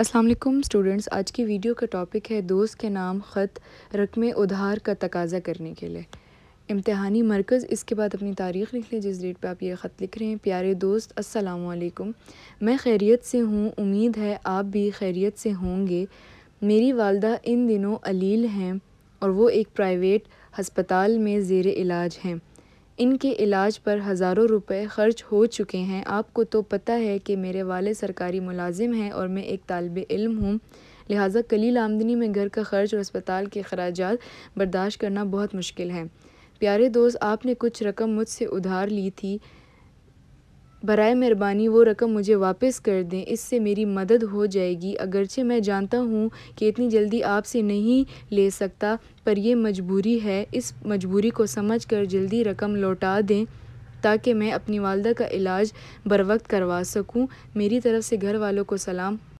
Aslam students आज की video का टॉपिक है दोस्त के नाम ख़त रकम उधार का तकाजा करने के लिए इम्तहानी मरकज़ इसके बाद अपनी तारीख़ लिख लें जिस डेट पे आप ये ख़त लिख रहे हैं प्यारे दोस्त अस्सलाम मैं खैरियत से हूँ उम्मीद है आप भी खैरियत से होंगे मेरी वालदा इन दिनों अलील हैं और वो एक प्राइवेट हस्पताल में ज़ेर इलाज हैं इनके इलाज पर हज़ारों रुपए खर्च हो चुके हैं आपको तो पता है कि मेरे वाले सरकारी मुलाजिम हैं और मैं एक तालब इल्म हूँ लिहाजा कलील आमदनी में घर का खर्च और अस्पताल के अखराज बर्दाश्त करना बहुत मुश्किल है प्यारे दोस्त आपने कुछ रकम मुझसे उधार ली थी बरए मेहरबानी वो रकम मुझे वापस कर दें इससे मेरी मदद हो जाएगी अगरचे मैं जानता हूँ कि इतनी जल्दी आपसे नहीं ले सकता पर यह मजबूरी है इस मजबूरी को समझ कर जल्दी रकम लौटा दें ताकि मैं अपनी वालदा का इलाज बर वक्त करवा सकूँ मेरी तरफ़ से घर वालों को सलाम